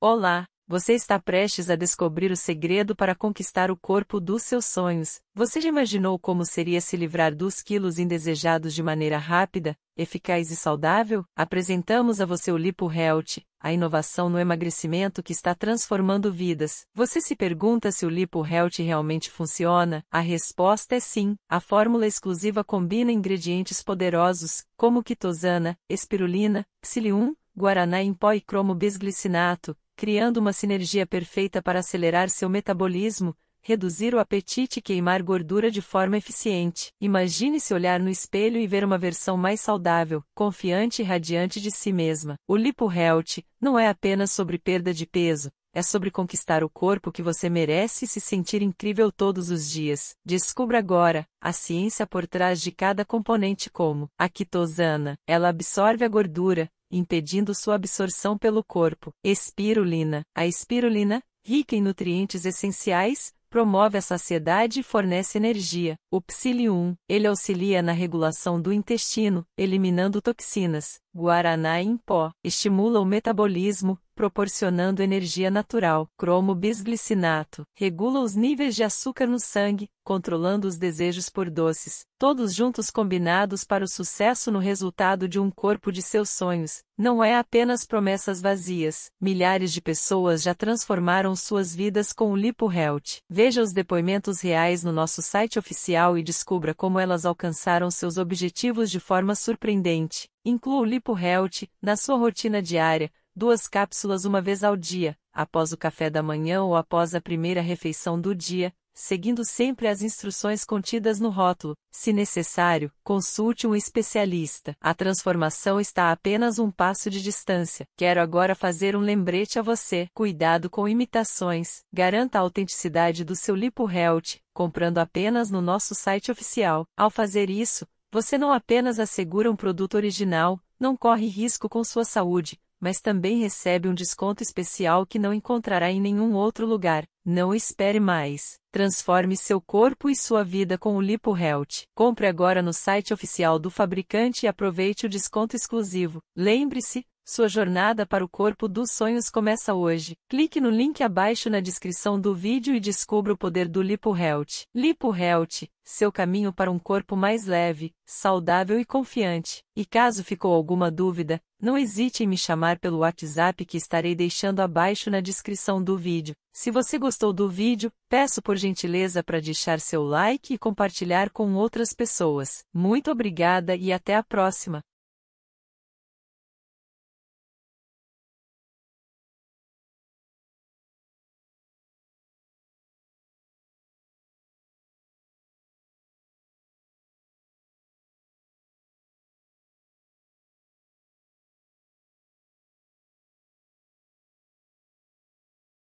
Olá, você está prestes a descobrir o segredo para conquistar o corpo dos seus sonhos. Você já imaginou como seria se livrar dos quilos indesejados de maneira rápida, eficaz e saudável? Apresentamos a você o Lipo Health, a inovação no emagrecimento que está transformando vidas. Você se pergunta se o Lipo Health realmente funciona? A resposta é sim. A fórmula exclusiva combina ingredientes poderosos, como quitosana, espirulina, psilium, guaraná em pó e cromo bisglicinato, criando uma sinergia perfeita para acelerar seu metabolismo, reduzir o apetite e queimar gordura de forma eficiente. Imagine se olhar no espelho e ver uma versão mais saudável, confiante e radiante de si mesma. O Lipo Health não é apenas sobre perda de peso, é sobre conquistar o corpo que você merece e se sentir incrível todos os dias. Descubra agora a ciência por trás de cada componente como a quitosana. Ela absorve a gordura, impedindo sua absorção pelo corpo. Espirulina. A espirulina, rica em nutrientes essenciais, promove a saciedade e fornece energia. O psyllium. ele auxilia na regulação do intestino, eliminando toxinas, Guaraná em pó, estimula o metabolismo, proporcionando energia natural. Cromo bisglicinato, regula os níveis de açúcar no sangue, controlando os desejos por doces, todos juntos combinados para o sucesso no resultado de um corpo de seus sonhos. Não é apenas promessas vazias. Milhares de pessoas já transformaram suas vidas com o Lipo Health. Veja os depoimentos reais no nosso site oficial e descubra como elas alcançaram seus objetivos de forma surpreendente. Inclua o Lipo Health na sua rotina diária, duas cápsulas uma vez ao dia, após o café da manhã ou após a primeira refeição do dia, seguindo sempre as instruções contidas no rótulo. Se necessário, consulte um especialista. A transformação está a apenas um passo de distância. Quero agora fazer um lembrete a você. Cuidado com imitações. Garanta a autenticidade do seu Lipo Health, comprando apenas no nosso site oficial. Ao fazer isso, você não apenas assegura um produto original, não corre risco com sua saúde, mas também recebe um desconto especial que não encontrará em nenhum outro lugar. Não espere mais. Transforme seu corpo e sua vida com o Lipo Health. Compre agora no site oficial do fabricante e aproveite o desconto exclusivo. Lembre-se, sua jornada para o corpo dos sonhos começa hoje. Clique no link abaixo na descrição do vídeo e descubra o poder do Lipo Health. Lipo Health, seu caminho para um corpo mais leve, saudável e confiante. E caso ficou alguma dúvida, não hesite em me chamar pelo WhatsApp que estarei deixando abaixo na descrição do vídeo. Se você gostou do vídeo, peço por gentileza para deixar seu like e compartilhar com outras pessoas. Muito obrigada e até a próxima!